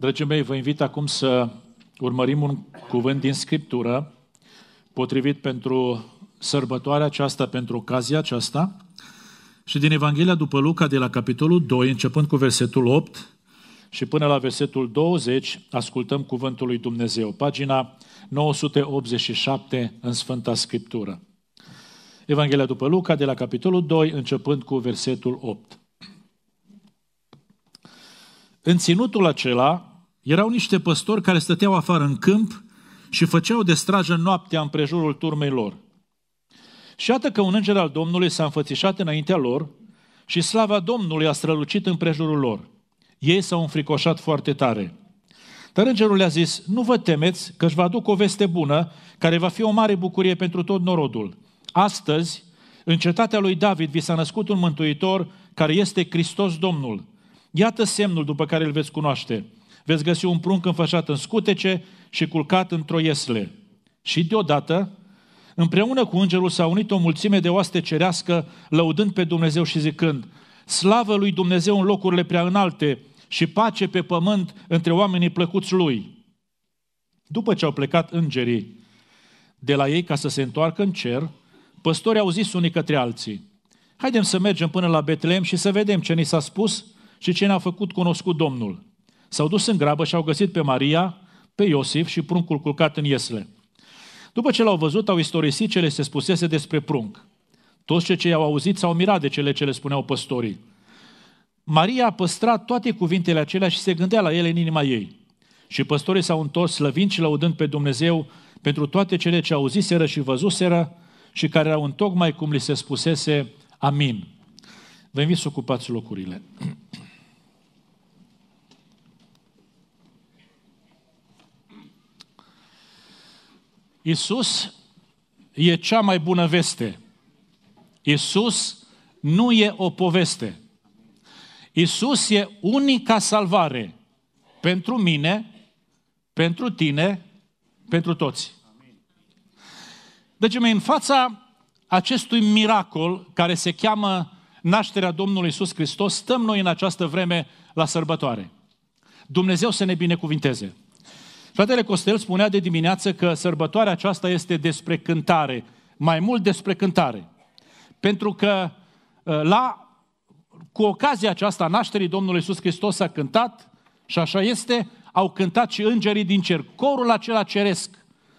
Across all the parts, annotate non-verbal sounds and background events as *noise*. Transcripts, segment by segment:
Dragii mei, vă invit acum să urmărim un cuvânt din Scriptură potrivit pentru sărbătoarea aceasta, pentru ocazia aceasta. Și din Evanghelia după Luca, de la capitolul 2, începând cu versetul 8 și până la versetul 20, ascultăm cuvântul lui Dumnezeu. Pagina 987 în Sfânta Scriptură. Evanghelia după Luca, de la capitolul 2, începând cu versetul 8. În ținutul acela, erau niște păstori care stăteau afară în câmp și făceau de strajă noaptea împrejurul turmei lor. Și iată că un înger al Domnului s-a înfățișat înaintea lor și slava Domnului a strălucit împrejurul lor. Ei s-au înfricoșat foarte tare. Dar îngerul le-a zis, nu vă temeți că își va aduc o veste bună, care va fi o mare bucurie pentru tot norodul. Astăzi, în cetatea lui David vi s-a născut un mântuitor care este Hristos Domnul. Iată semnul după care îl veți cunoaște veți găsi un prunc înfășat în scutece și culcat într-o iesle. Și deodată, împreună cu îngerul s-a unit o mulțime de oaste cerească, lăudând pe Dumnezeu și zicând, slavă lui Dumnezeu în locurile prea înalte și pace pe pământ între oamenii plăcuți lui. După ce au plecat îngerii de la ei ca să se întoarcă în cer, păstorii au zis unii către alții, haidem să mergem până la Betlehem și să vedem ce ni s-a spus și ce ne-a făcut cunoscut Domnul. S-au dus în grabă și au găsit pe Maria, pe Iosif și pruncul culcat în iesle. După ce l-au văzut, au istorisit cele se spusese despre prunc. Toți cei ce i-au auzit s-au mirat de cele ce le spuneau păstorii. Maria a păstrat toate cuvintele acelea și se gândea la ele în inima ei. Și păstorii s-au întors slăvind și lăudând pe Dumnezeu pentru toate cele ce auziseră și văzuseră și care erau întocmai cum li se spusese Amin. Vă invit să ocupați locurile. *clears throat* Isus e cea mai bună veste. Isus nu e o poveste. Isus e unica salvare pentru mine, pentru tine, pentru toți. Deci, în fața acestui miracol care se cheamă nașterea Domnului Isus Hristos, stăm noi în această vreme la sărbătoare. Dumnezeu să ne binecuvinteze. Fratele Costel spunea de dimineață că sărbătoarea aceasta este despre cântare, mai mult despre cântare. Pentru că uh, la, cu ocazia aceasta nașterii Domnului Iisus Hristos a cântat, și așa este, au cântat și îngerii din cer, corul acela ceresc,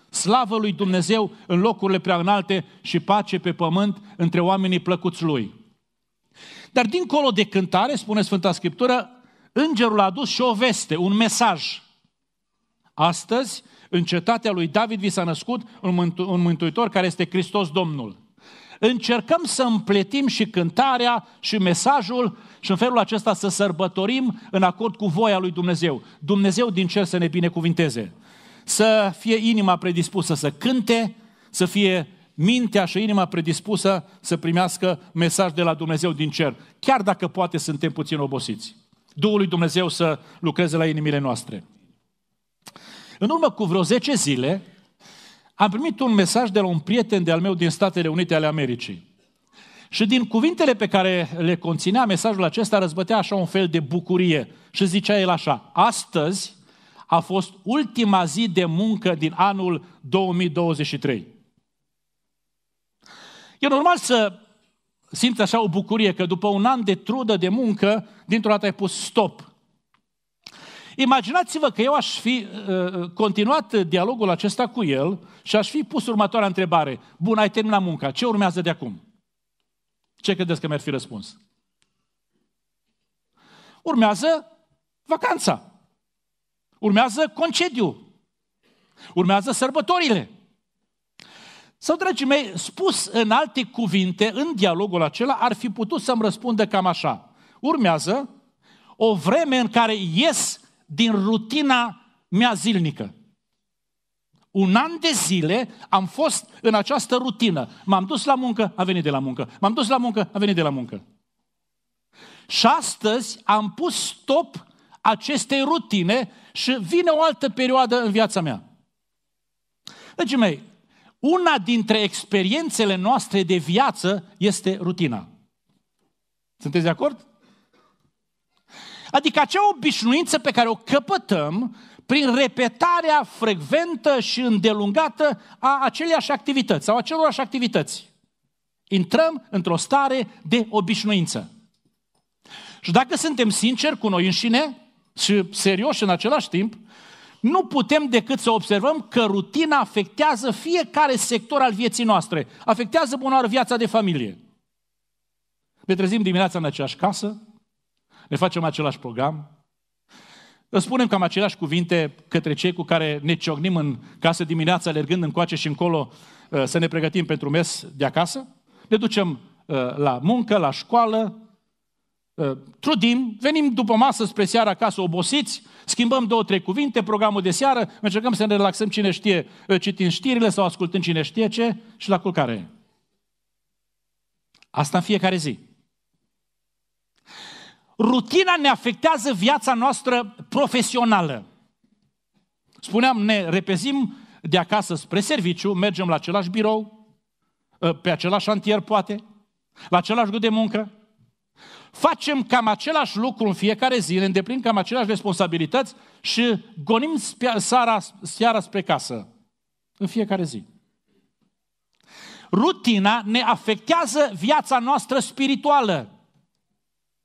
slavă lui Dumnezeu în locurile prea înalte și pace pe pământ între oamenii plăcuți lui. Dar dincolo de cântare, spune Sfânta Scriptură, îngerul a adus și o veste, un mesaj. Astăzi, în cetatea lui David vi s-a născut un mântuitor care este Hristos Domnul. Încercăm să împletim și cântarea și mesajul și în felul acesta să sărbătorim în acord cu voia lui Dumnezeu. Dumnezeu din cer să ne binecuvinteze. Să fie inima predispusă să cânte, să fie mintea și inima predispusă să primească mesaj de la Dumnezeu din cer, chiar dacă poate suntem puțin obosiți. Duhul lui Dumnezeu să lucreze la inimile noastre. În urmă cu vreo 10 zile, am primit un mesaj de la un prieten de-al meu din Statele Unite ale Americii. Și din cuvintele pe care le conținea mesajul acesta răzbătea așa un fel de bucurie. Și zicea el așa, astăzi a fost ultima zi de muncă din anul 2023. E normal să simți așa o bucurie că după un an de trudă, de muncă, dintr-o dată ai pus stop Imaginați-vă că eu aș fi uh, uh, continuat dialogul acesta cu el și aș fi pus următoarea întrebare. Bun, ai terminat munca, ce urmează de acum? Ce credeți că mi-ar fi răspuns? Urmează vacanța. Urmează concediu. Urmează sărbătorile. Sau, dragii mei, spus în alte cuvinte, în dialogul acela, ar fi putut să-mi răspundă cam așa. Urmează o vreme în care ies din rutina mea zilnică. Un an de zile am fost în această rutină. M-am dus la muncă, a venit de la muncă. M-am dus la muncă, a venit de la muncă. Și astăzi am pus stop acestei rutine și vine o altă perioadă în viața mea. Deci, mei, una dintre experiențele noastre de viață este rutina. Sunteți de acord? Adică acea obișnuință pe care o căpătăm prin repetarea frecventă și îndelungată a aceleiași activități sau acelorași activități. Intrăm într-o stare de obișnuință. Și dacă suntem sinceri cu noi înșine și serioși în același timp, nu putem decât să observăm că rutina afectează fiecare sector al vieții noastre. Afectează bunoară viața de familie. Ne trezim dimineața în aceeași casă, ne facem același program, spunem cam aceleași cuvinte către cei cu care ne ciognim în casă dimineața, alergând încoace și încolo uh, să ne pregătim pentru mes de acasă, ne ducem uh, la muncă, la școală, uh, trudim, venim după masă spre seara acasă obosiți, schimbăm două, trei cuvinte, programul de seară, încercăm să ne relaxăm cine știe, citind știrile sau ascultând cine știe ce și la culcare. Asta în fiecare zi rutina ne afectează viața noastră profesională. Spuneam, ne repezim de acasă spre serviciu, mergem la același birou, ă, pe același șantier poate, la același grup de muncă, facem cam același lucru în fiecare zi, ne îndeplinim cam aceleași responsabilități și gonim seara, seara spre casă. În fiecare zi. Rutina ne afectează viața noastră spirituală.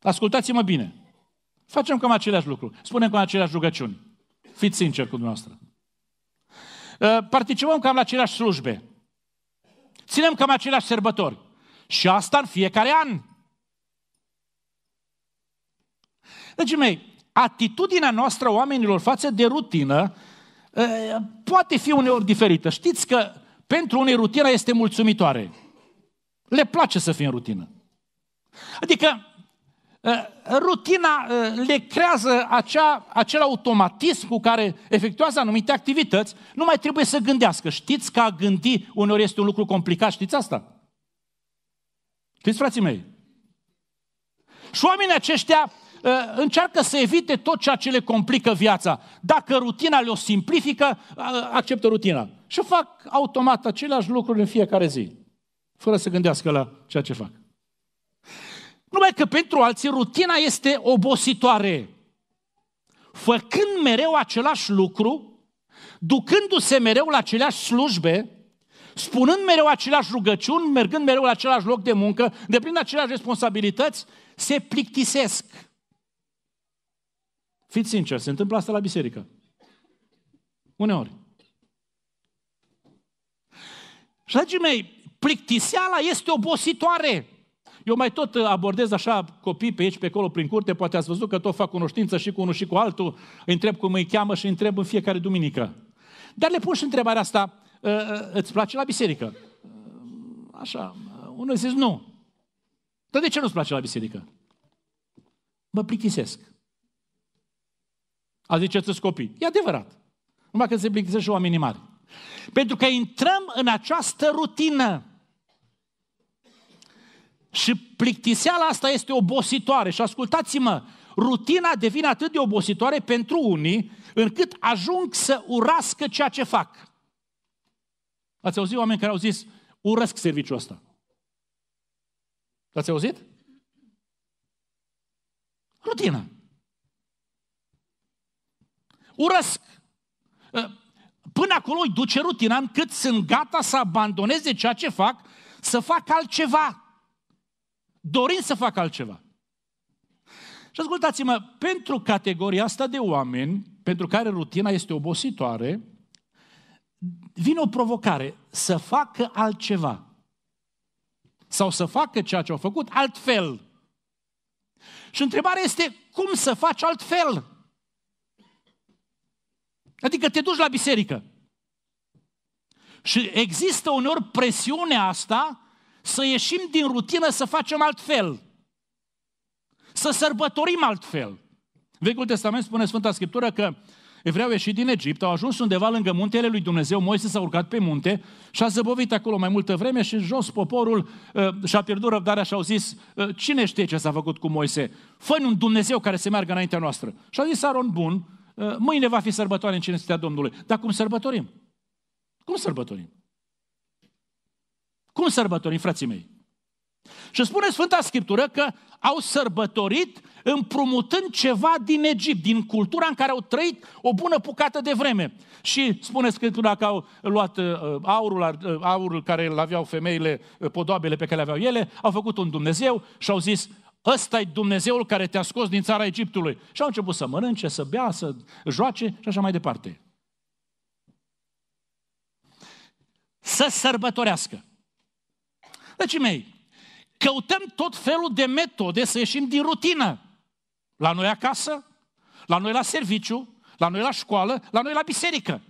Ascultați-mă bine. Facem cam aceleași lucru. Spunem cam aceleași rugăciuni. Fiți sinceri cu dumneavoastră. Uh, participăm cam la aceleași slujbe. Ținem cam aceleași sărbători. Și asta în fiecare an. Deci, mei, atitudinea noastră oamenilor față de rutină uh, poate fi uneori diferită. Știți că pentru unii rutina este mulțumitoare. Le place să fie în rutină. Adică Eh, rutina eh, le creează acea, acel automatism cu care efectuează anumite activități, nu mai trebuie să gândească. Știți că a gândi uneori este un lucru complicat, știți asta? Știți, frații mei? Și oamenii aceștia eh, încearcă să evite tot ceea ce le complică viața. Dacă rutina le-o simplifică, acceptă rutina. Și fac automat aceleași lucruri în fiecare zi, fără să gândească la ceea ce fac. Numai că pentru alții rutina este obositoare. Făcând mereu același lucru, ducându-se mereu la aceleași slujbe, spunând mereu aceleași rugăciuni, mergând mereu la același loc de muncă, deplin aceleași responsabilități, se plictisesc. Fiți sinceri, se întâmplă asta la biserică. Uneori. Și, dragii mei, plictiseala este obositoare. Eu mai tot abordez așa copii pe aici, pe acolo, prin curte, poate ați văzut că tot fac cunoștință și cu unul și cu altul, îi întreb cum îi cheamă și îi întreb în fiecare duminică. Dar le pun și întrebarea asta, uh, uh, îți place la biserică? Uh, așa, unul zice nu. Dar de ce nu-ți place la biserică? Mă plictisesc. A ziceți copii. E adevărat. Numai că se plictisesc și oamenii mari. Pentru că intrăm în această rutină și plictiseala asta este obositoare. Și ascultați-mă, rutina devine atât de obositoare pentru unii, încât ajung să urască ceea ce fac. Ați auzit oameni care au zis, urăsc serviciul ăsta. Ați auzit? Rutină. Urăsc. Ă, până acolo îi duce rutina încât sunt gata să abandoneze ceea ce fac, să fac altceva dorind să facă altceva. Și ascultați-mă, pentru categoria asta de oameni, pentru care rutina este obositoare, vine o provocare să facă altceva. Sau să facă ceea ce au făcut altfel. Și întrebarea este, cum să faci altfel? Adică te duci la biserică. Și există uneori presiunea asta să ieșim din rutină să facem altfel. Să sărbătorim altfel. Vechiul Testament spune Sfânta Scriptură că evreau ieșit din Egipt, au ajuns undeva lângă muntele lui Dumnezeu, Moise s-a urcat pe munte și a zăbovit acolo mai multă vreme și jos poporul uh, și-a pierdut răbdarea și au zis, uh, cine știe ce s-a făcut cu Moise? fă un Dumnezeu care să meargă înaintea noastră. Și a zis Aron, bun, uh, mâine va fi sărbătoare în cinstea Domnului. Dar cum sărbătorim? Cum sărbătorim? Cum sărbătorim, frații mei? Și spune Sfânta Scriptură că au sărbătorit împrumutând ceva din Egipt, din cultura în care au trăit o bună bucată de vreme. Și spune Scriptura că au luat uh, aurul, uh, aurul care îl aveau femeile, uh, podoabele pe care le aveau ele, au făcut un Dumnezeu și au zis, ăsta e Dumnezeul care te-a scos din țara Egiptului. Și au început să mănânce, să bea, să joace și așa mai departe. Să sărbătorească. Deci, mei, căutăm tot felul de metode să ieșim din rutină. La noi acasă, la noi la serviciu, la noi la școală, la noi la biserică.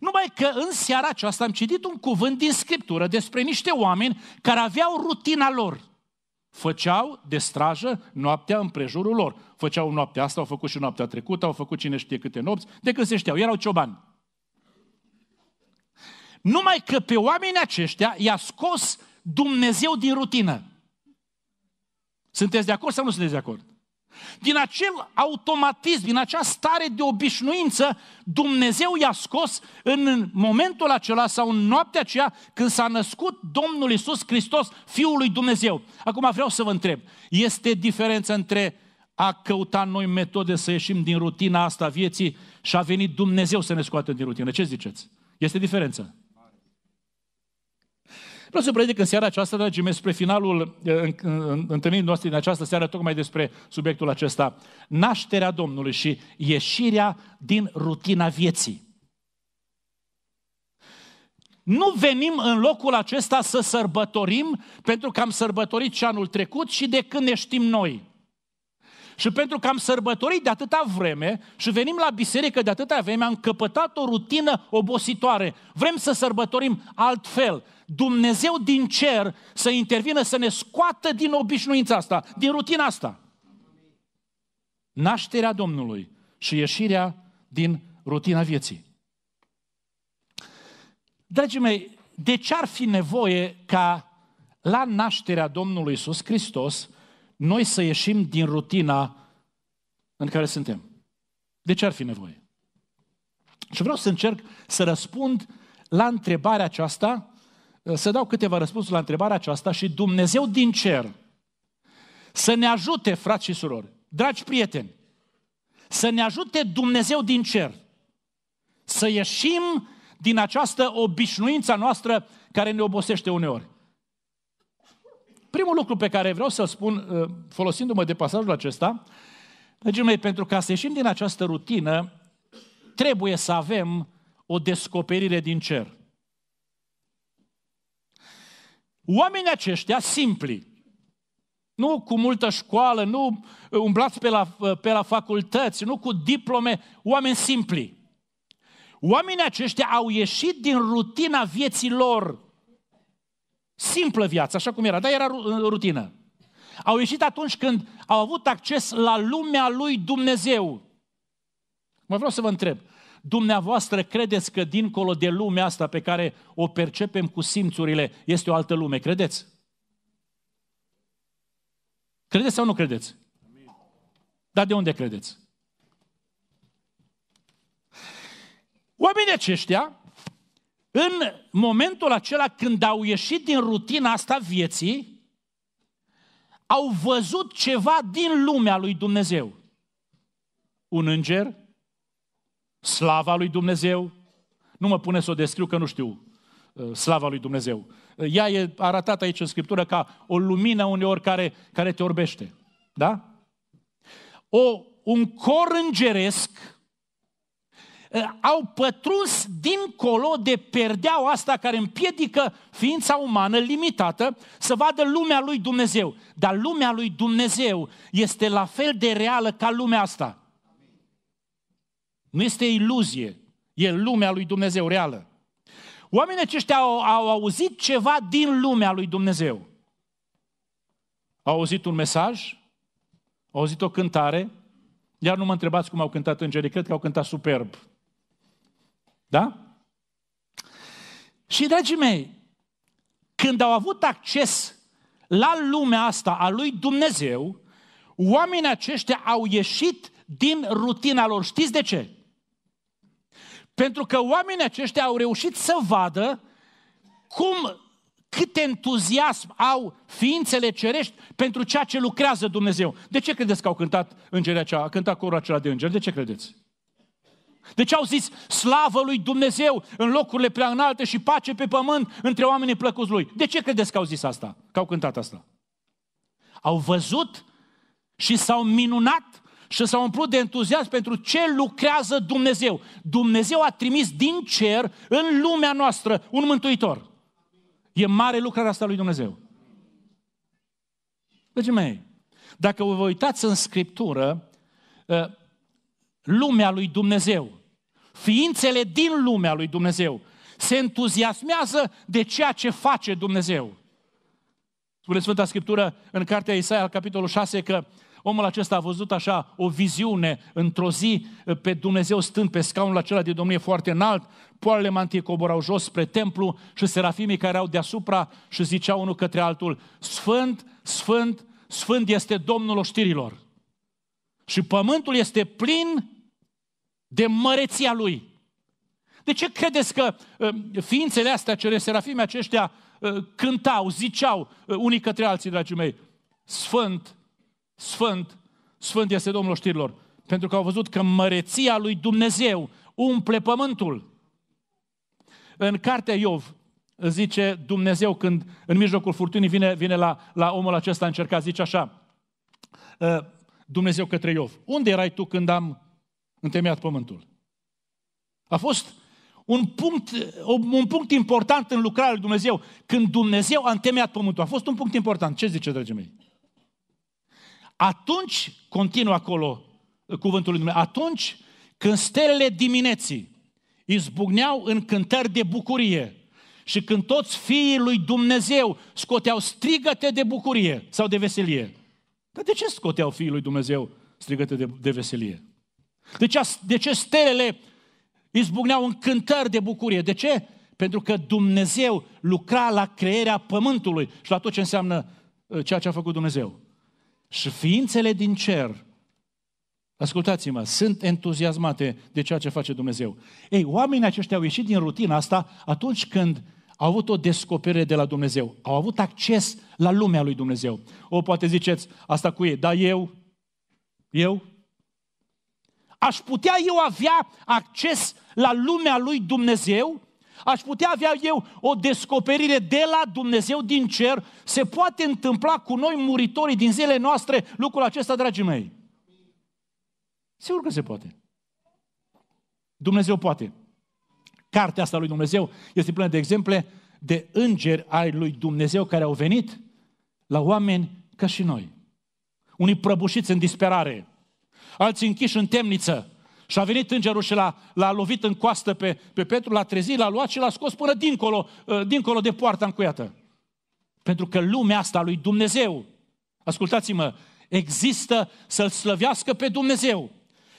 Numai că în seara aceasta am citit un cuvânt din Scriptură despre niște oameni care aveau rutina lor. Făceau de strajă noaptea prejurul lor. Făceau noaptea asta, au făcut și noaptea trecută, au făcut cine știe câte nopți, de când se știau, erau ciobani. Numai că pe oamenii aceștia i-a scos Dumnezeu din rutină. Sunteți de acord sau nu sunteți de acord? Din acel automatism, din acea stare de obișnuință, Dumnezeu i-a scos în momentul acela sau în noaptea aceea când s-a născut Domnul Isus Hristos, Fiul lui Dumnezeu. Acum vreau să vă întreb, este diferență între a căuta noi metode să ieșim din rutina asta vieții și a venit Dumnezeu să ne scoată din rutină? Ce ziceți? Este diferență. Vreau să predic în seara aceasta, dragii mei, spre finalul eh, în, în, întâlnirii noastre din această seară, tocmai despre subiectul acesta, nașterea Domnului și ieșirea din rutina vieții. Nu venim în locul acesta să sărbătorim pentru că am sărbătorit și anul trecut și de când ne știm noi. Și pentru că am sărbătorit de atâta vreme și venim la biserică de atâta vreme, am căpătat o rutină obositoare. Vrem să sărbătorim altfel. Dumnezeu din cer să intervină, să ne scoată din obișnuința asta, din rutina asta. Nașterea Domnului și ieșirea din rutina vieții. Dragii mei, de ce ar fi nevoie ca la nașterea Domnului Iisus Hristos noi să ieșim din rutina în care suntem? De ce ar fi nevoie? Și vreau să încerc să răspund la întrebarea aceasta să dau câteva răspunsuri la întrebarea aceasta și Dumnezeu din cer să ne ajute, frați și surori, dragi prieteni, să ne ajute Dumnezeu din cer să ieșim din această obișnuință noastră care ne obosește uneori. Primul lucru pe care vreau să-l spun, uh, folosindu-mă de pasajul acesta, dragii mei, pentru ca să ieșim din această rutină, trebuie să avem o descoperire din cer. Oamenii aceștia simpli, nu cu multă școală, nu umblați pe la, pe la facultăți, nu cu diplome, oameni simpli. Oamenii aceștia au ieșit din rutina vieții lor. Simplă viață, așa cum era, dar era rutină. Au ieșit atunci când au avut acces la lumea lui Dumnezeu. Mă vreau să vă întreb, Dumneavoastră credeți că dincolo de lumea asta pe care o percepem cu simțurile este o altă lume, credeți? Credeți sau nu credeți? Dar de unde credeți? Oamenii aceștia, în momentul acela când au ieșit din rutina asta vieții, au văzut ceva din lumea lui Dumnezeu. Un înger, slava lui Dumnezeu. Nu mă pune să o descriu că nu știu uh, slava lui Dumnezeu. Uh, ea e arătată aici în Scriptură ca o lumină uneori care, care te orbește. Da? O, un cor îngeresc uh, au pătruns dincolo de perdea asta care împiedică ființa umană limitată să vadă lumea lui Dumnezeu. Dar lumea lui Dumnezeu este la fel de reală ca lumea asta. Nu este iluzie. E lumea lui Dumnezeu reală. Oamenii aceștia au, au auzit ceva din lumea lui Dumnezeu. Au auzit un mesaj, au auzit o cântare, iar nu mă întrebați cum au cântat îngerii, cred că au cântat superb. Da? Și, dragii mei, când au avut acces la lumea asta a lui Dumnezeu, oamenii aceștia au ieșit din rutina lor. Știți de ce? Pentru că oamenii aceștia au reușit să vadă cum, cât entuziasm au ființele cerești pentru ceea ce lucrează Dumnezeu. De ce credeți că au cântat îngerii acea, a cântat corul acela de îngeri? De ce credeți? De deci ce au zis slavă lui Dumnezeu în locurile prea înalte și pace pe pământ între oamenii plăcuți lui. De ce credeți că au zis asta? Că au cântat asta? Au văzut și s-au minunat și s-au umplut de entuziasm pentru ce lucrează Dumnezeu. Dumnezeu a trimis din cer în lumea noastră un mântuitor. E mare lucrarea asta lui Dumnezeu. Dragii mei, dacă vă uitați în Scriptură, ă, lumea lui Dumnezeu, ființele din lumea lui Dumnezeu, se entuziasmează de ceea ce face Dumnezeu. Spune Sfânta Scriptură în cartea Isaia, capitolul 6, că Omul acesta a văzut așa o viziune într-o zi eh, pe Dumnezeu stând pe scaunul acela de domnie foarte înalt, poalele mantiei coborau jos spre templu și serafimii care erau deasupra și ziceau unul către altul, Sfânt, Sfânt, Sfânt este Domnul oștirilor. Și pământul este plin de măreția lui. De ce credeți că eh, ființele astea, cele serafime aceștia, eh, cântau, ziceau unii către alții, dragii mei, Sfânt, sfânt, sfânt este Domnul știrilor, pentru că au văzut că măreția lui Dumnezeu umple pământul. În cartea Iov zice Dumnezeu când în mijlocul furtunii vine, vine la, la omul acesta încercat, zice așa, ă, Dumnezeu către Iov, unde erai tu când am întemeiat pământul? A fost un punct, un punct important în lucrarea lui Dumnezeu. Când Dumnezeu a întemeiat pământul, a fost un punct important. Ce zice, dragii mei? Atunci, continuă acolo uh, cuvântul lui Dumnezeu, atunci când stelele dimineții izbucneau în cântări de bucurie și când toți fiii lui Dumnezeu scoteau strigăte de bucurie sau de veselie. Dar de ce scoteau fiii lui Dumnezeu strigăte de, de veselie? De ce, de ce stelele izbucneau în cântări de bucurie? De ce? Pentru că Dumnezeu lucra la crearea pământului și la tot ce înseamnă uh, ceea ce a făcut Dumnezeu și ființele din cer, ascultați-mă, sunt entuziasmate de ceea ce face Dumnezeu. Ei, oamenii aceștia au ieșit din rutina asta atunci când au avut o descoperire de la Dumnezeu, au avut acces la lumea lui Dumnezeu. O, poate ziceți, asta cu ei, dar eu, eu, aș putea eu avea acces la lumea lui Dumnezeu? aș putea avea eu o descoperire de la Dumnezeu din cer, se poate întâmpla cu noi muritorii din zilele noastre lucrul acesta, dragii mei. Sigur că se poate. Dumnezeu poate. Cartea asta lui Dumnezeu este plină de exemple de îngeri ai lui Dumnezeu care au venit la oameni ca și noi. Unii prăbușiți în disperare, alții închiși în temniță, și a venit îngerul și l-a, l-a lovit în coastă pe, pe Petru, l-a trezit, l-a luat și l-a scos până dincolo, ă, dincolo de poarta încuiată. Pentru că lumea asta lui Dumnezeu, ascultați-mă, există să-L slăvească pe Dumnezeu,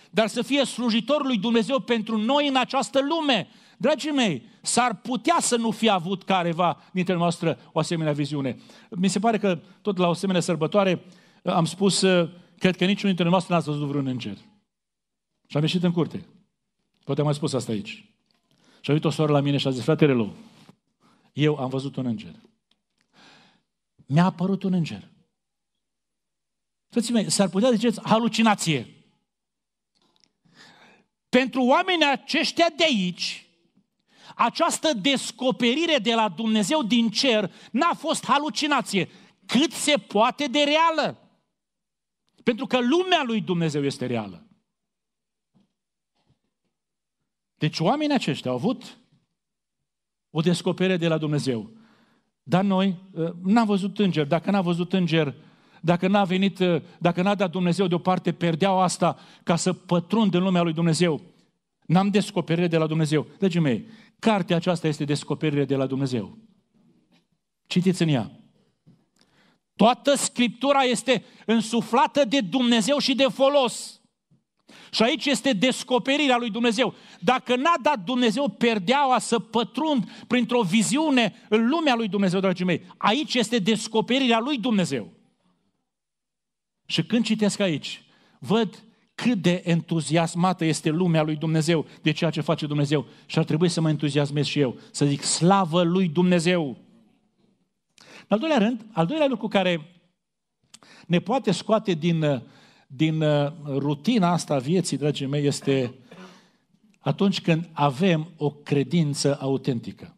dar să fie slujitor lui Dumnezeu pentru noi în această lume. Dragii mei, s-ar putea să nu fi avut careva dintre noastră o asemenea viziune. Mi se pare că tot la o asemenea sărbătoare am spus, ă, cred că niciunul dintre noastre n-ați văzut vreun înger. Și am ieșit în curte. Poate am mai spus asta aici. Și a venit o soră la mine și a zis, fratele lui: eu am văzut un înger. Mi-a apărut un înger. Frății mei, s-ar putea ziceți halucinație. Pentru oamenii aceștia de aici, această descoperire de la Dumnezeu din cer n-a fost halucinație, cât se poate de reală. Pentru că lumea lui Dumnezeu este reală. Deci oamenii aceștia au avut o descoperire de la Dumnezeu. Dar noi uh, n-am văzut înger. Dacă n-a văzut înger, dacă n-a venit, uh, dacă n-a dat Dumnezeu deoparte perdeaua asta ca să pătrund în lumea lui Dumnezeu, n-am descoperire de la Dumnezeu. Deci, mei, cartea aceasta este descoperire de la Dumnezeu. Citiți în ea. Toată Scriptura este însuflată de Dumnezeu și de folos. Și aici este descoperirea lui Dumnezeu. Dacă n-a dat Dumnezeu perdeaua să pătrund printr-o viziune în lumea lui Dumnezeu, dragii mei, aici este descoperirea lui Dumnezeu. Și când citesc aici, văd cât de entuziasmată este lumea lui Dumnezeu de ceea ce face Dumnezeu. Și ar trebui să mă entuziasmez și eu, să zic slavă lui Dumnezeu. În al doilea rând, al doilea lucru care ne poate scoate din uh, din uh, rutina asta a vieții, dragii mei, este atunci când avem o credință autentică.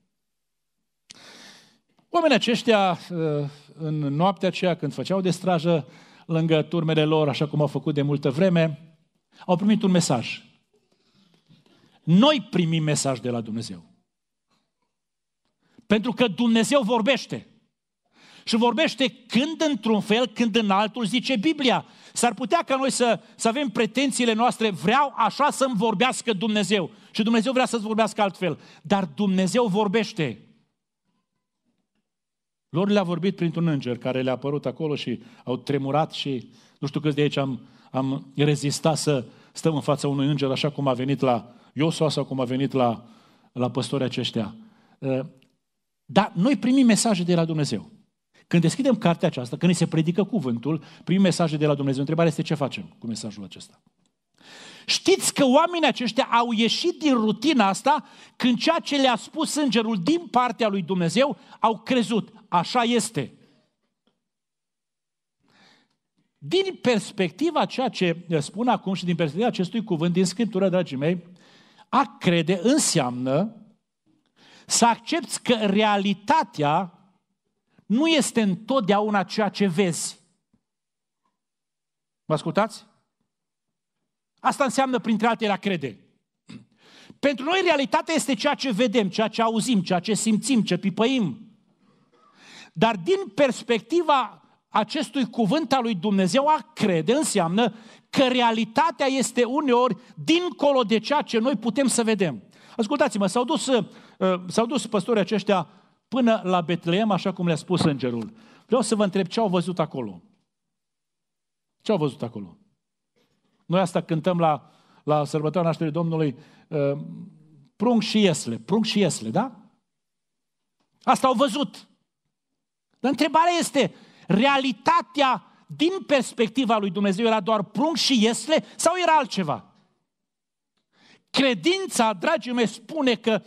Oamenii aceștia, uh, în noaptea aceea, când făceau de strajă lângă turmele lor, așa cum au făcut de multă vreme, au primit un mesaj. Noi primim mesaj de la Dumnezeu. Pentru că Dumnezeu vorbește și vorbește când într-un fel, când în altul, zice Biblia. S-ar putea ca noi să, să avem pretențiile noastre, vreau așa să-mi vorbească Dumnezeu. Și Dumnezeu vrea să-ți vorbească altfel. Dar Dumnezeu vorbește. Lor le-a vorbit printr-un înger care le-a apărut acolo și au tremurat și nu știu câți de aici am, am rezistat să stăm în fața unui înger așa cum a venit la Iosua sau cum a venit la, la păstorii aceștia. Ă, dar noi primim mesaje de la Dumnezeu. Când deschidem cartea aceasta, când ni se predică cuvântul, prin mesaje de la Dumnezeu. Întrebarea este ce facem cu mesajul acesta. Știți că oamenii aceștia au ieșit din rutina asta când ceea ce le-a spus îngerul din partea lui Dumnezeu au crezut. Așa este. Din perspectiva ceea ce spun acum și din perspectiva acestui cuvânt din Scriptură, dragii mei, a crede înseamnă să accepti că realitatea nu este întotdeauna ceea ce vezi. Mă ascultați? Asta înseamnă, printre altele, la crede. Pentru noi realitatea este ceea ce vedem, ceea ce auzim, ceea ce simțim, ce pipăim. Dar din perspectiva acestui cuvânt al lui Dumnezeu, a crede înseamnă că realitatea este uneori dincolo de ceea ce noi putem să vedem. Ascultați-mă, s-au dus, uh, s-au dus păstorii aceștia până la Betleem, așa cum le-a spus îngerul. Vreau să vă întreb ce au văzut acolo. Ce au văzut acolo? Noi asta cântăm la, la sărbătoarea nașterii Domnului uh, prung și iesle, Prung și iesle, da? Asta au văzut. Dar întrebarea este, realitatea din perspectiva lui Dumnezeu era doar Prung și iesle sau era altceva? Credința, dragii mei, spune că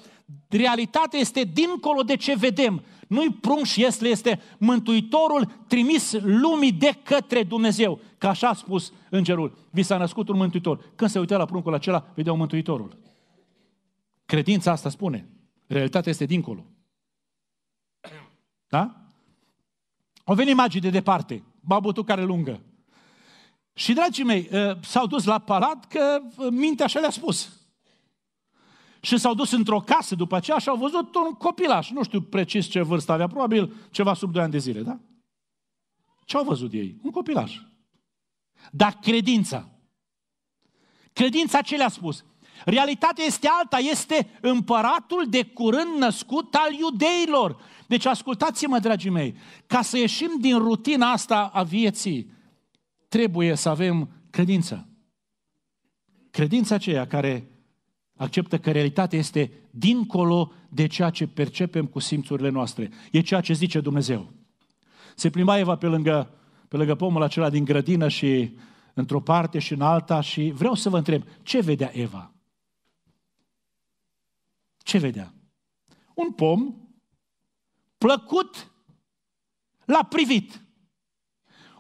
realitatea este dincolo de ce vedem. Nu-i prunc și este, este mântuitorul trimis lumii de către Dumnezeu. Că așa a spus îngerul. Vi s-a născut un mântuitor. Când se uită la pruncul acela, vedeau mântuitorul. Credința asta spune. Realitatea este dincolo. Da? Au venit magii de departe, babutul care lungă. Și, dragii mei, eh, s-au dus la palat că mintea așa le-a spus și s-au dus într-o casă după aceea și au văzut un copilaș. Nu știu precis ce vârstă avea, probabil ceva sub 2 ani de zile, da? Ce au văzut ei? Un copilaș. Dar credința. Credința ce le-a spus? Realitatea este alta, este împăratul de curând născut al iudeilor. Deci ascultați-mă, dragii mei, ca să ieșim din rutina asta a vieții, trebuie să avem credință. Credința aceea care acceptă că realitatea este dincolo de ceea ce percepem cu simțurile noastre. E ceea ce zice Dumnezeu. Se plimba Eva pe lângă, pe lângă pomul acela din grădină și într-o parte și în alta și vreau să vă întreb, ce vedea Eva? Ce vedea? Un pom plăcut la privit.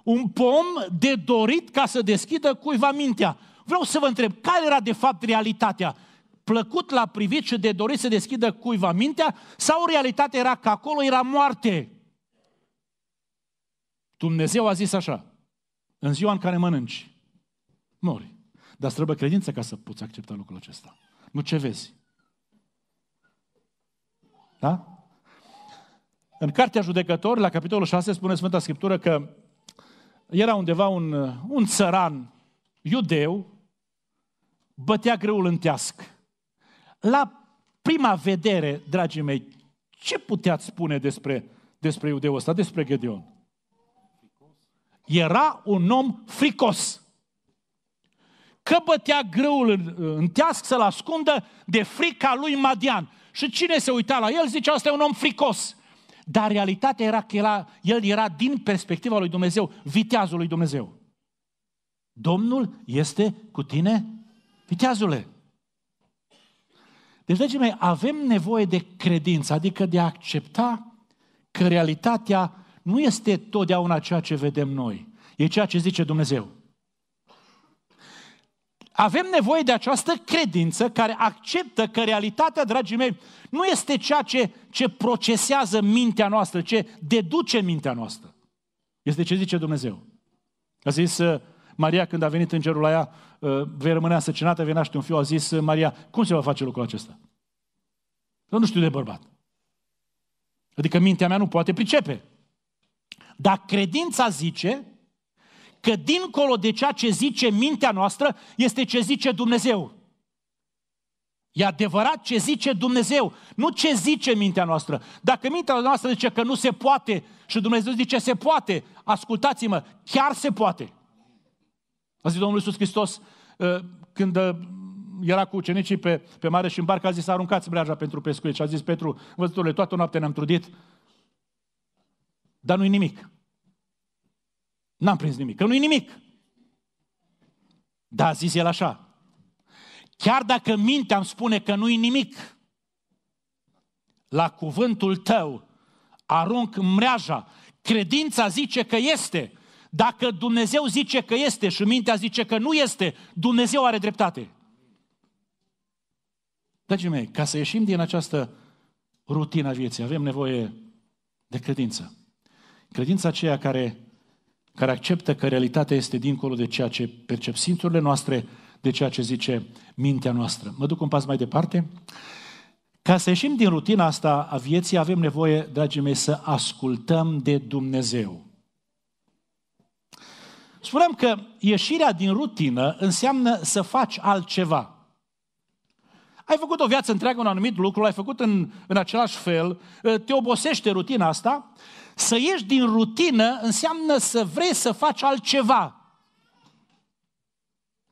Un pom de dorit ca să deschidă cuiva mintea. Vreau să vă întreb, care era de fapt realitatea? plăcut la privit și de dorit să deschidă cuiva mintea, sau realitatea era că acolo era moarte. Dumnezeu a zis așa, în ziua în care mănânci, mori. Dar trebuie credință ca să poți accepta lucrul acesta. Nu ce vezi. Da? În Cartea Judecător, la capitolul 6, spune Sfânta Scriptură că era undeva un, un țăran iudeu, bătea greul în teasc la prima vedere, dragii mei, ce puteați spune despre, despre iudeul ăsta, despre Gedeon? Era un om fricos. Că bătea grâul în, în teasc să-l ascundă de frica lui Madian. Și cine se uita la el zicea, asta e un om fricos. Dar realitatea era că era, el era din perspectiva lui Dumnezeu, viteazul lui Dumnezeu. Domnul este cu tine, viteazule. Deci, dragii mei, avem nevoie de credință, adică de a accepta că realitatea nu este totdeauna ceea ce vedem noi, e ceea ce zice Dumnezeu. Avem nevoie de această credință care acceptă că realitatea, dragii mei, nu este ceea ce, ce procesează mintea noastră, ce deduce mintea noastră. Este ce zice Dumnezeu. A zis uh, Maria, când a venit îngerul la ea, ă, vei rămâne asăcinată, vei naște un fiu, a zis ă, Maria, cum se va face lucrul acesta? Eu nu știu de bărbat. Adică mintea mea nu poate pricepe. Dar credința zice că dincolo de ceea ce zice mintea noastră este ce zice Dumnezeu. E adevărat ce zice Dumnezeu, nu ce zice mintea noastră. Dacă mintea noastră zice că nu se poate și Dumnezeu zice se poate, ascultați-mă, chiar se poate. A zis Domnul Iisus Hristos ă, când ă, era cu ucenicii pe, pe mare și în barcă, a zis, aruncați breaja pentru pescuit. Și a zis Petru, văzătorule, toată noaptea ne-am trudit, dar nu-i nimic. N-am prins nimic, că nu-i nimic. Dar a zis el așa, chiar dacă mintea îmi spune că nu-i nimic, la cuvântul tău arunc mreaja. Credința zice că este dacă Dumnezeu zice că este și mintea zice că nu este, Dumnezeu are dreptate. Dragii mei, ca să ieșim din această rutină a vieții, avem nevoie de credință. Credința aceea care, care acceptă că realitatea este dincolo de ceea ce percep simțurile noastre, de ceea ce zice mintea noastră. Mă duc un pas mai departe. Ca să ieșim din rutina asta a vieții, avem nevoie, dragii mei, să ascultăm de Dumnezeu. Spuneam că ieșirea din rutină înseamnă să faci altceva. Ai făcut o viață întreagă un anumit lucru, l-ai făcut în, în același fel, ă, te obosește rutina asta. Să ieși din rutină înseamnă să vrei să faci altceva.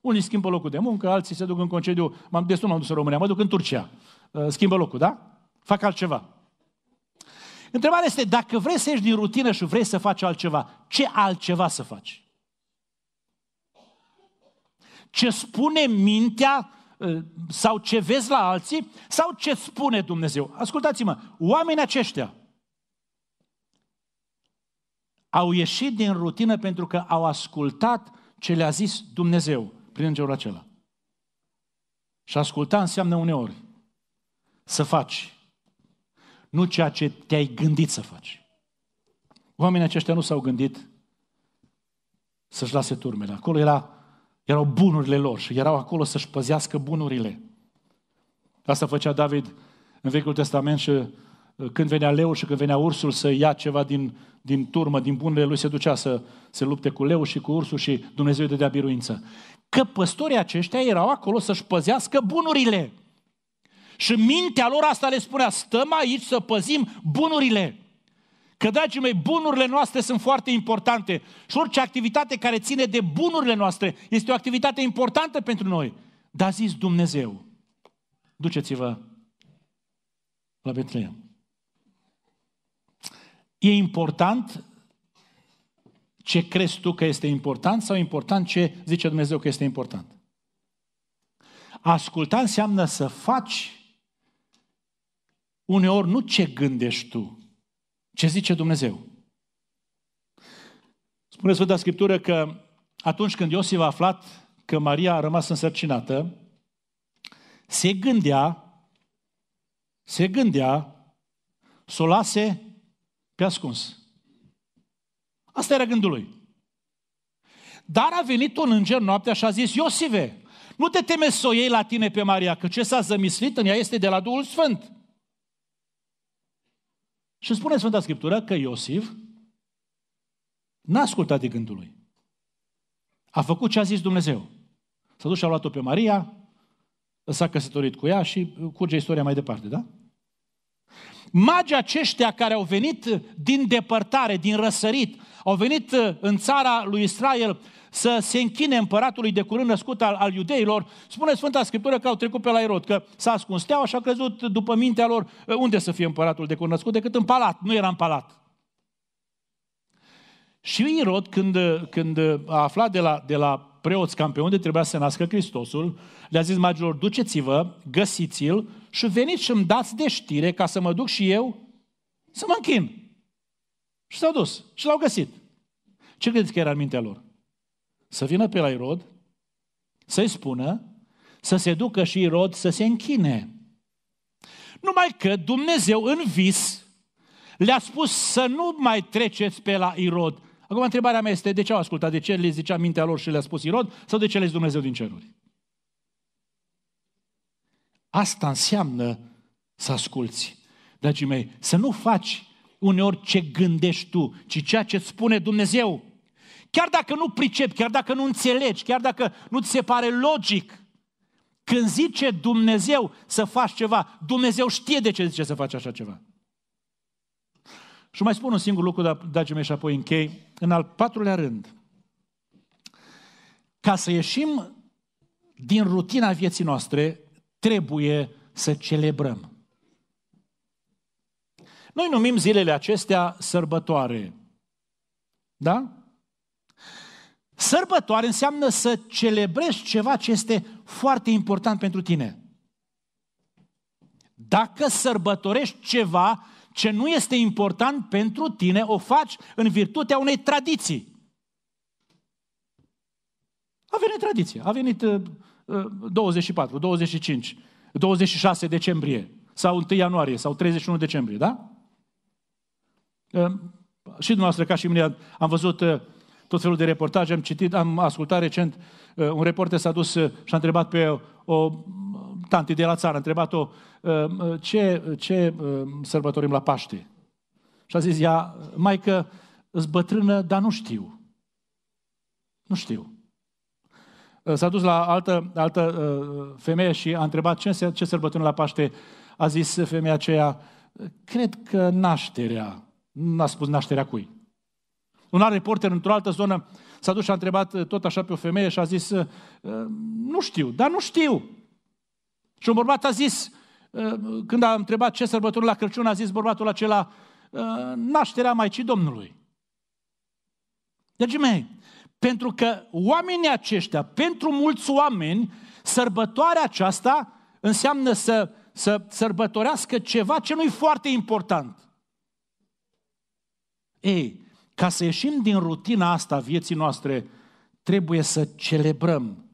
Unii schimbă locul de muncă, alții se duc în concediu. M-am destul m-am dus în România, mă duc în Turcia. Ă, schimbă locul, da? Fac altceva. Întrebarea este, dacă vrei să ieși din rutină și vrei să faci altceva, ce altceva să faci? ce spune mintea ă, sau ce vezi la alții sau ce spune Dumnezeu. Ascultați-mă, oamenii aceștia au ieșit din rutină pentru că au ascultat ce le-a zis Dumnezeu prin îngerul acela. Și asculta înseamnă uneori să faci, nu ceea ce te-ai gândit să faci. Oamenii aceștia nu s-au gândit să-și lase turmele. Acolo era erau bunurile lor și erau acolo să-și păzească bunurile. Asta făcea David în Vechiul Testament și uh, când venea leul și când venea ursul să ia ceva din, din turmă, din bunurile lui, se ducea să se lupte cu leul și cu ursul și Dumnezeu îi dădea biruință. Că păstorii aceștia erau acolo să-și păzească bunurile. Și mintea lor asta le spunea, stăm aici să păzim bunurile. Că, dragii mei, bunurile noastre sunt foarte importante și orice activitate care ține de bunurile noastre este o activitate importantă pentru noi. Dar zis Dumnezeu, duceți-vă la Betlehem. E important ce crezi tu că este important sau important ce zice Dumnezeu că este important? asculta înseamnă să faci uneori nu ce gândești tu, ce zice Dumnezeu? Spune Sfânta Scriptură că atunci când Iosif a aflat că Maria a rămas însărcinată, se gândea, se gândea să o lase pe ascuns. Asta era gândul lui. Dar a venit un înger noaptea și a zis, Iosive, nu te teme să o iei la tine pe Maria, că ce s-a zămislit în ea este de la Duhul Sfânt. Și spune Sfânta Scriptură că Iosif n-a ascultat de gândul lui. A făcut ce a zis Dumnezeu. S-a dus și a luat-o pe Maria, s-a căsătorit cu ea și curge istoria mai departe, da? Magii aceștia care au venit din depărtare, din răsărit, au venit în țara lui Israel să se închine împăratului de curând născut al, al iudeilor. Spune Sfânta Scriptură că au trecut pe la Erod, că s-a ascuns steaua și a crezut după mintea lor ă, unde să fie împăratul de curând născut decât în palat, nu era în palat. Și Irod, când, când a aflat de la, de la preoți cam pe unde trebuia să nască Hristosul, le-a zis magilor, duceți-vă, găsiți-l și veniți și îmi dați de știre ca să mă duc și eu să mă închin. Și s-au dus și l-au găsit. Ce credeți că era în mintea lor? să vină pe la Irod, să-i spună, să se ducă și Irod să se închine. Numai că Dumnezeu în vis le-a spus să nu mai treceți pe la Irod. Acum întrebarea mea este, de ce au ascultat? De ce le zicea mintea lor și le-a spus Irod? Sau de ce le Dumnezeu din ceruri? Asta înseamnă să asculți, dragii mei, să nu faci uneori ce gândești tu, ci ceea ce spune Dumnezeu. Chiar dacă nu pricepi, chiar dacă nu înțelegi, chiar dacă nu ți se pare logic, când zice Dumnezeu să faci ceva, Dumnezeu știe de ce zice să faci așa ceva. Și mai spun un singur lucru, dragii mei, și apoi închei. În al patrulea rând, ca să ieșim din rutina vieții noastre, trebuie să celebrăm. Noi numim zilele acestea sărbătoare. Da? Sărbătoare înseamnă să celebrezi ceva ce este foarte important pentru tine. Dacă sărbătorești ceva ce nu este important pentru tine, o faci în virtutea unei tradiții. A venit tradiție, a venit 24, 25, 26 decembrie sau 1 ianuarie sau 31 decembrie, da? Uh, și dumneavoastră, ca și mine, am văzut uh, tot felul de reportaje. Am citit, am ascultat recent, uh, un reporter s-a dus uh, și a întrebat pe o, uh, tanti de la țară, a întrebat-o ce, ce sărbătorim la Paște. Și a zis ea, maică, îți bătrână, dar nu știu. Nu știu. S-a dus la altă, altă femeie și a întrebat ce, ce sărbătorim la Paște. A zis femeia aceea, cred că nașterea, nu a spus nașterea cui, un alt reporter într-o altă zonă s-a dus și a întrebat eh, tot așa pe o femeie și a zis, eh, eh, nu știu, dar nu știu. Și un bărbat a zis, când a întrebat ce sărbători la Crăciun, a zis bărbatul acela, nașterea Maicii Domnului. Dragii mei, pentru că oamenii aceștia, pentru mulți oameni, sărbătoarea aceasta înseamnă să, să sărbătorească ceva ce nu e foarte important. Ei, ca să ieșim din rutina asta a vieții noastre, trebuie să celebrăm.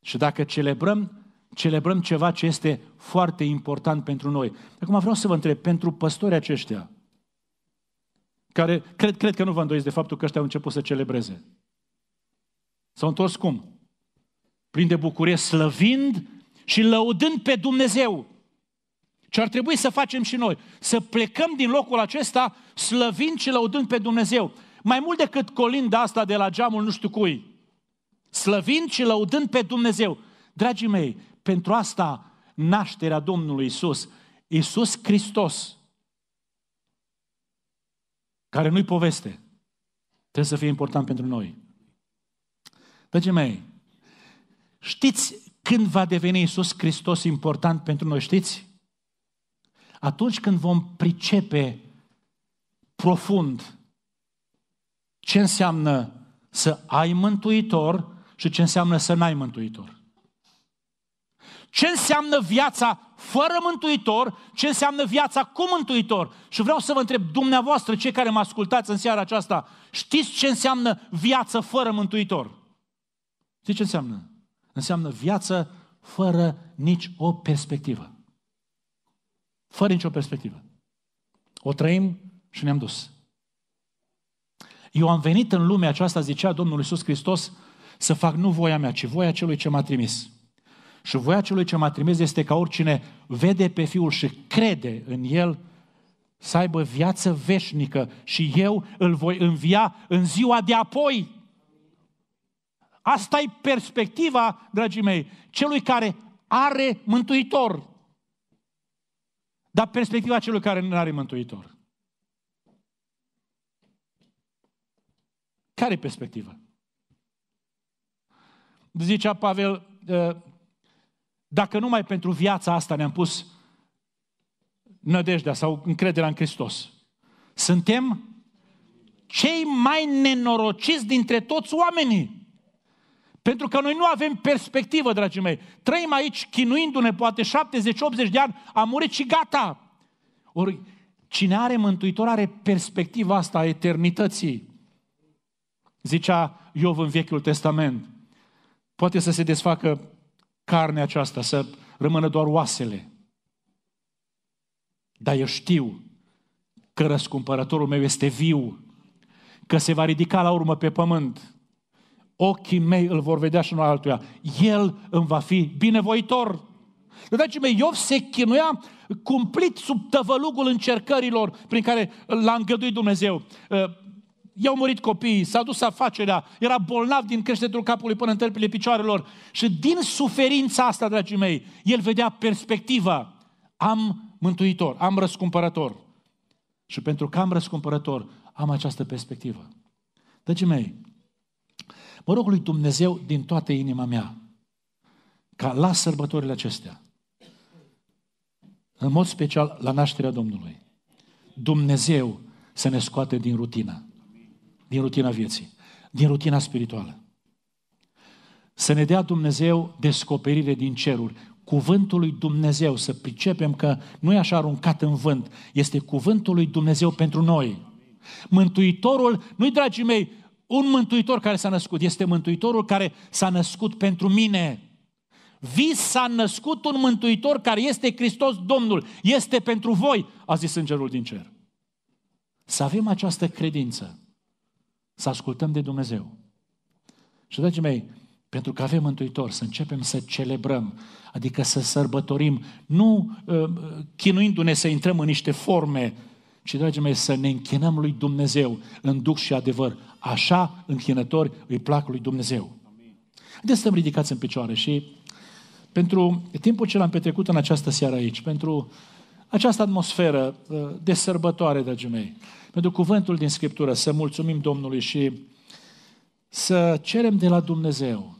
Și dacă celebrăm, celebrăm ceva ce este foarte important pentru noi. Acum vreau să vă întreb, pentru păstorii aceștia, care cred, cred că nu vă îndoiți de faptul că ăștia au început să celebreze. S-au întors cum? Plin de bucurie, slăvind și lăudând pe Dumnezeu. Ce ar trebui să facem și noi? Să plecăm din locul acesta slăvind și lăudând pe Dumnezeu. Mai mult decât colinda asta de la geamul nu știu cui. Slăvind și lăudând pe Dumnezeu. Dragii mei, pentru asta nașterea Domnului Isus, Isus Hristos, care nu-i poveste, trebuie să fie important pentru noi. Dragii mei, știți când va deveni Isus Hristos important pentru noi, știți? atunci când vom pricepe profund ce înseamnă să ai mântuitor și ce înseamnă să n-ai mântuitor. Ce înseamnă viața fără mântuitor, ce înseamnă viața cu mântuitor. Și vreau să vă întreb, dumneavoastră, cei care mă ascultați în seara aceasta, știți ce înseamnă viață fără mântuitor? Știți ce înseamnă? Înseamnă viață fără nici o perspectivă fără nicio perspectivă. O trăim și ne-am dus. Eu am venit în lumea aceasta, zicea Domnul Iisus Hristos, să fac nu voia mea, ci voia celui ce m-a trimis. Și voia celui ce m-a trimis este ca oricine vede pe Fiul și crede în El să aibă viață veșnică și eu îl voi învia în ziua de apoi. Asta e perspectiva, dragii mei, celui care are Mântuitor dar perspectiva celui care nu are mântuitor. Care e perspectiva? Zicea Pavel, ă, dacă numai pentru viața asta ne-am pus nădejdea sau încrederea în Hristos, suntem cei mai nenorociți dintre toți oamenii. Pentru că noi nu avem perspectivă, dragii mei. Trăim aici chinuindu-ne poate 70-80 de ani, am murit și gata. Ori cine are Mântuitor are perspectiva asta a eternității. Zicea Iov în Vechiul Testament. Poate să se desfacă carnea aceasta, să rămână doar oasele. Dar eu știu că răscumpărătorul meu este viu, că se va ridica la urmă pe pământ ochii mei îl vor vedea și nu altuia. El îmi va fi binevoitor. Dragii mei, Iov se chinuia cumplit sub tăvălugul încercărilor prin care l-a îngăduit Dumnezeu. Ă, i-au murit copiii, s-a dus afacerea, era bolnav din creștetul capului până în tălpile picioarelor și din suferința asta, dragii mei, el vedea perspectiva. Am mântuitor, am răscumpărător. Și pentru că am răscumpărător, am această perspectivă. Dragii mei, Mă rog lui Dumnezeu din toată inima mea ca la sărbătorile acestea, în mod special la nașterea Domnului, Dumnezeu să ne scoate din rutina, din rutina vieții, din rutina spirituală. Să ne dea Dumnezeu descoperire din ceruri, cuvântul lui Dumnezeu, să pricepem că nu e așa aruncat în vânt, este cuvântul lui Dumnezeu pentru noi. Mântuitorul, nu-i dragii mei, un mântuitor care s-a născut. Este mântuitorul care s-a născut pentru mine. Vi s-a născut un mântuitor care este Hristos Domnul. Este pentru voi, a zis îngerul din cer. Să avem această credință. Să ascultăm de Dumnezeu. Și, dragii mei, pentru că avem Mântuitor, să începem să celebrăm, adică să sărbătorim, nu ă, chinuindu-ne să intrăm în niște forme, ci, dragii mei, să ne închinăm lui Dumnezeu în duc și adevăr. Așa închinători îi plac lui Dumnezeu. Haideți să ridicați în picioare și pentru timpul ce l-am petrecut în această seară aici, pentru această atmosferă uh, de sărbătoare, dragii mei, pentru cuvântul din Scriptură, să mulțumim Domnului și să cerem de la Dumnezeu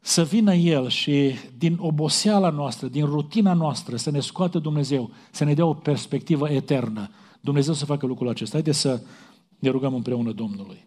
să vină El și din oboseala noastră, din rutina noastră, să ne scoată Dumnezeu, să ne dea o perspectivă eternă. Dumnezeu să facă lucrul acesta. Haideți să ne rugăm împreună Domnului.